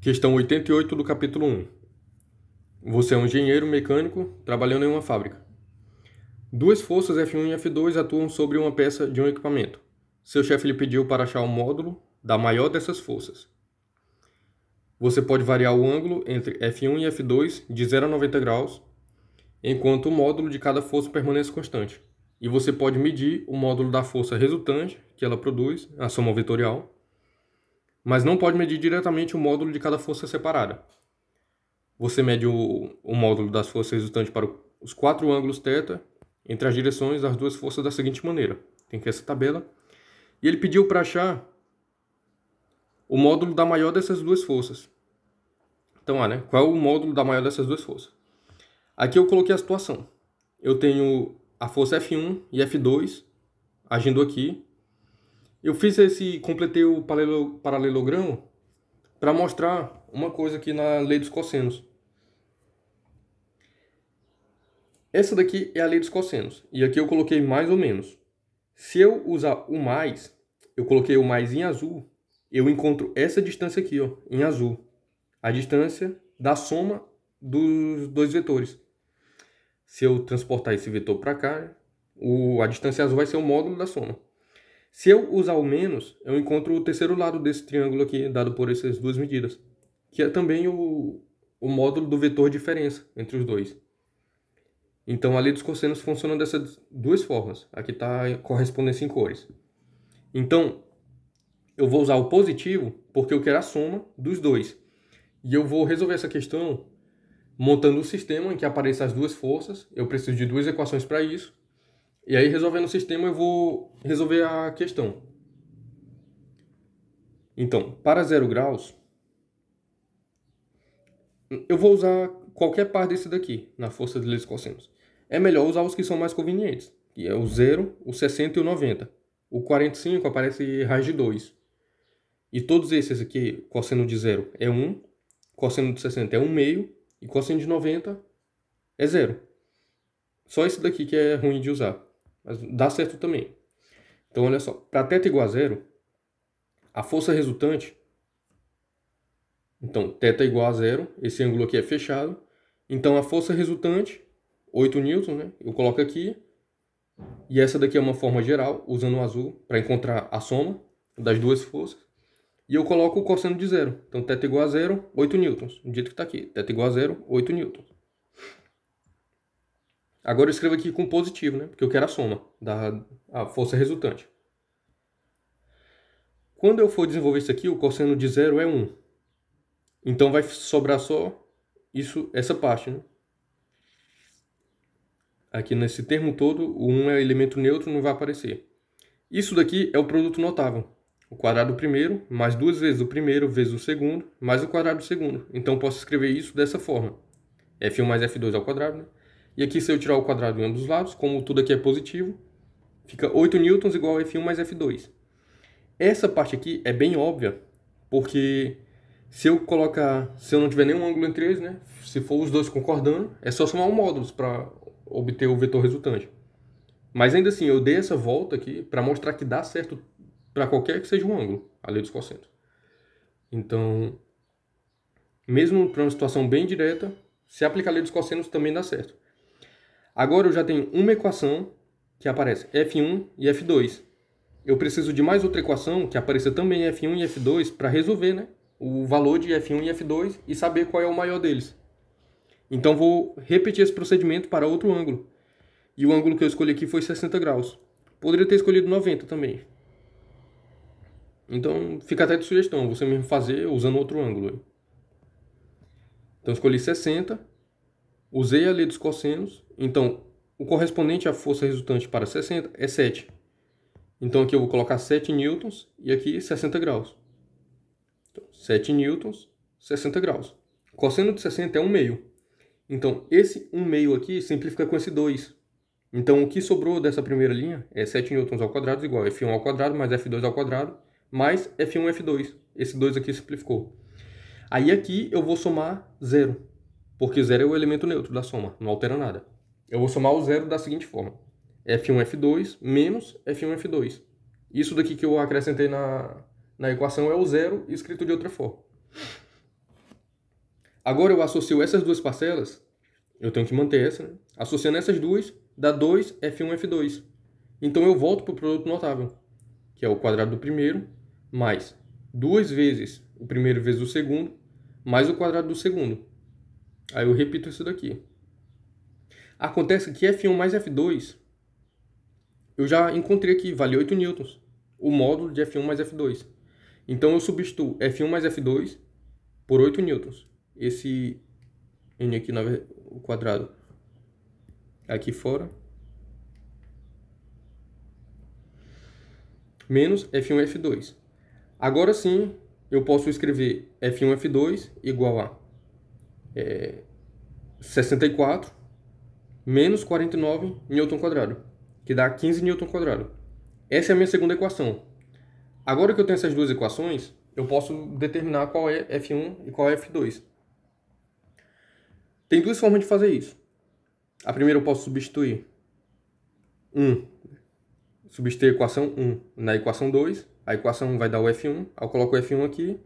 Questão 88 do capítulo 1. Você é um engenheiro mecânico trabalhando em uma fábrica. Duas forças F1 e F2 atuam sobre uma peça de um equipamento. Seu chefe lhe pediu para achar o um módulo da maior dessas forças. Você pode variar o ângulo entre F1 e F2 de 0 a 90 graus, enquanto o módulo de cada força permanece constante. E você pode medir o módulo da força resultante que ela produz, a soma vetorial, mas não pode medir diretamente o módulo de cada força separada. Você mede o, o módulo das forças resultantes para os quatro ângulos θ entre as direções das duas forças da seguinte maneira. Tem que essa tabela. E ele pediu para achar o módulo da maior dessas duas forças. Então, ah, né? qual é o módulo da maior dessas duas forças? Aqui eu coloquei a situação. Eu tenho a força F1 e F2 agindo aqui eu fiz esse, completei o paralelogramo para mostrar uma coisa aqui na lei dos cossenos. Essa daqui é a lei dos cossenos. E aqui eu coloquei mais ou menos. Se eu usar o mais, eu coloquei o mais em azul, eu encontro essa distância aqui, ó, em azul. A distância da soma dos dois vetores. Se eu transportar esse vetor para cá, o, a distância azul vai ser o módulo da soma. Se eu usar o menos, eu encontro o terceiro lado desse triângulo aqui, dado por essas duas medidas, que é também o, o módulo do vetor diferença entre os dois. Então a lei dos cossenos funciona dessas duas formas. Aqui está correspondência em cores. Então, eu vou usar o positivo porque eu quero a soma dos dois. E eu vou resolver essa questão montando um sistema em que apareçam as duas forças. Eu preciso de duas equações para isso. E aí, resolvendo o sistema, eu vou resolver a questão. Então, para zero graus, eu vou usar qualquer par desse daqui, na força de leis cossenos. É melhor usar os que são mais convenientes, que é o 0, o 60 e o 90. O 45 aparece raiz de 2. E todos esses aqui, cosseno de 0 é 1, cosseno de 60 é 1 meio, e cosseno de 90 é 0. Só esse daqui que é ruim de usar. Mas dá certo também. Então, olha só, para θ igual a zero, a força resultante, então, θ igual a zero, esse ângulo aqui é fechado, então a força resultante, 8 N, né? eu coloco aqui, e essa daqui é uma forma geral, usando o azul, para encontrar a soma das duas forças, e eu coloco o cosseno de zero, então θ igual a zero, 8 N, do jeito que está aqui, θ igual a zero, 8 N. Agora eu escrevo aqui com positivo, né? Porque eu quero a soma da a força resultante. Quando eu for desenvolver isso aqui, o cosseno de zero é 1. Então vai sobrar só isso, essa parte, né? Aqui nesse termo todo, o 1 é elemento neutro, não vai aparecer. Isso daqui é o produto notável. O quadrado primeiro, mais duas vezes o primeiro, vezes o segundo, mais o quadrado do segundo. Então posso escrever isso dessa forma. F1 mais F2 ao quadrado, né? E aqui se eu tirar o quadrado em ambos os lados, como tudo aqui é positivo, fica 8 newtons igual a F1 mais F2. Essa parte aqui é bem óbvia, porque se eu colocar, se eu não tiver nenhum ângulo entre eles, né, se for os dois concordando, é só somar um módulos para obter o vetor resultante. Mas ainda assim, eu dei essa volta aqui para mostrar que dá certo para qualquer que seja um ângulo, a lei dos cossentos. Então, mesmo para uma situação bem direta, se aplicar a lei dos cossenos também dá certo. Agora eu já tenho uma equação que aparece F1 e F2. Eu preciso de mais outra equação que apareça também F1 e F2 para resolver né, o valor de F1 e F2 e saber qual é o maior deles. Então vou repetir esse procedimento para outro ângulo. E o ângulo que eu escolhi aqui foi 60 graus. Poderia ter escolhido 90 também. Então fica até de sugestão você mesmo fazer usando outro ângulo. Então escolhi 60, usei a lei dos cossenos então, o correspondente à força resultante para 60 é 7. Então aqui eu vou colocar 7 newtons e aqui 60 graus. Então, 7 newtons, 60 graus. Cosseno de 60 é 1 meio. Então esse 1 meio aqui simplifica com esse 2. Então o que sobrou dessa primeira linha é 7 newtons ao quadrado igual a F1 ao quadrado mais F2 ao quadrado mais F1 F2. Esse 2 aqui simplificou. Aí aqui eu vou somar zero, porque zero é o elemento neutro da soma, não altera nada. Eu vou somar o zero da seguinte forma. F1, F2 menos F1, F2. Isso daqui que eu acrescentei na, na equação é o zero escrito de outra forma. Agora eu associo essas duas parcelas, eu tenho que manter essa, né? Associando essas duas, dá 2, F1, F2. Então eu volto para o produto notável, que é o quadrado do primeiro, mais duas vezes o primeiro vezes o segundo, mais o quadrado do segundo. Aí eu repito isso daqui. Acontece que F1 mais F2, eu já encontrei aqui, vale 8 newtons, o módulo de F1 mais F2. Então eu substituo F1 mais F2 por 8 newtons. Esse N aqui, na, o quadrado, aqui fora. Menos F1 F2. Agora sim, eu posso escrever F1 F2 igual a é, 64 menos 49 quadrado que dá 15 quadrado Essa é a minha segunda equação. Agora que eu tenho essas duas equações, eu posso determinar qual é F1 e qual é F2. Tem duas formas de fazer isso. A primeira eu posso substituir 1, substituir a equação 1 na equação 2, a equação 1 vai dar o F1, eu coloco o F1 aqui,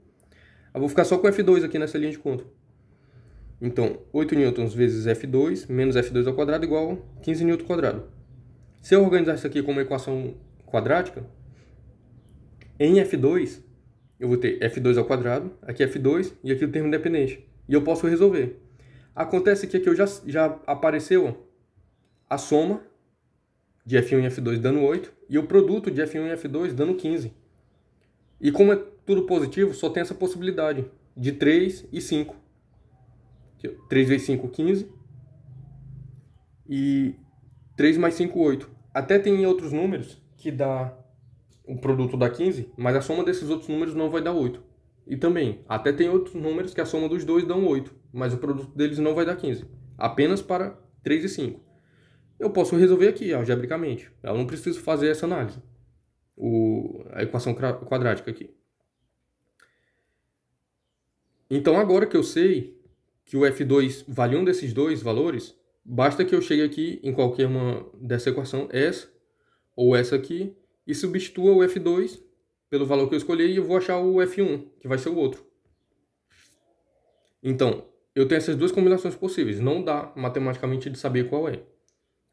eu vou ficar só com o F2 aqui nessa linha de conta. Então, 8 N vezes F2 menos F2 ao quadrado igual 15 N quadrado. Se eu organizar isso aqui como uma equação quadrática, em F2 eu vou ter F2 ao quadrado, aqui F2 e aqui o termo independente. E eu posso resolver. Acontece que aqui eu já, já apareceu a soma de F1 e F2 dando 8 e o produto de F1 e F2 dando 15. E como é tudo positivo, só tem essa possibilidade de 3 e 5. 3 vezes 5, 15. E 3 mais 5, 8. Até tem outros números que dá o produto dá 15, mas a soma desses outros números não vai dar 8. E também, até tem outros números que a soma dos dois dão 8, mas o produto deles não vai dar 15. Apenas para 3 e 5. Eu posso resolver aqui, algebricamente. Eu não preciso fazer essa análise. O, a equação quadrática aqui. Então, agora que eu sei que o F2 vale um desses dois valores, basta que eu chegue aqui em qualquer uma dessa equação, essa ou essa aqui, e substitua o F2 pelo valor que eu escolhi e eu vou achar o F1, que vai ser o outro. Então, eu tenho essas duas combinações possíveis, não dá matematicamente de saber qual é.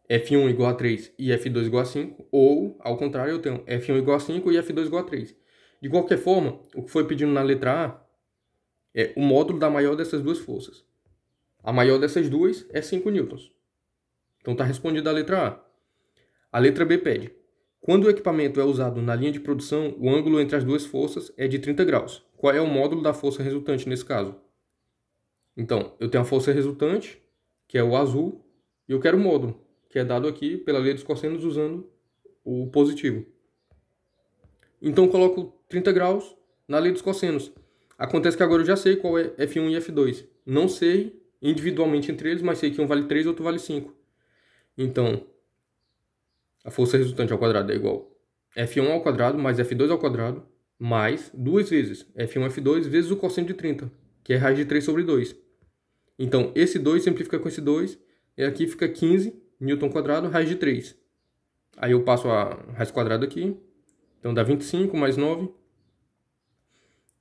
F1 igual a 3 e F2 igual a 5, ou, ao contrário, eu tenho F1 igual a 5 e F2 igual a 3. De qualquer forma, o que foi pedindo na letra A é o módulo da maior dessas duas forças. A maior dessas duas é 5 newtons. Então está respondida a letra A. A letra B pede: quando o equipamento é usado na linha de produção, o ângulo entre as duas forças é de 30 graus. Qual é o módulo da força resultante nesse caso? Então, eu tenho a força resultante, que é o azul, e eu quero o módulo, que é dado aqui pela lei dos cossenos usando o positivo. Então, coloco 30 graus na lei dos cossenos. Acontece que agora eu já sei qual é F1 e F2. Não sei individualmente entre eles, mas sei que um vale 3 e outro vale 5. Então, a força resultante ao quadrado é igual F1 ao quadrado mais F2 ao quadrado mais duas vezes F1 F2 vezes o cosseno de 30, que é raiz de 3 sobre 2. Então, esse 2 simplifica com esse 2 e aqui fica 15 newton quadrado raiz de 3. Aí eu passo a raiz quadrada aqui. Então dá 25 mais 9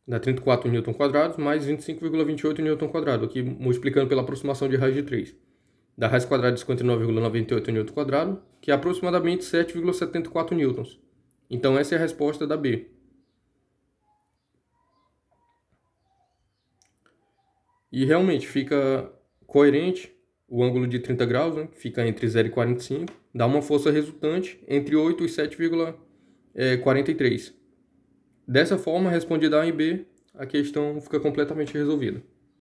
dá 34 quadrado mais 25,28 Nm, aqui multiplicando pela aproximação de raiz de 3. Dá raiz quadrada de 59,98 Nm, que é aproximadamente 7,74 N. Então essa é a resposta da B. E realmente fica coerente o ângulo de 30 graus, né, que fica entre 0 e 45, dá uma força resultante entre 8 e 7,43. Dessa forma, respondida A e B, a questão fica completamente resolvida.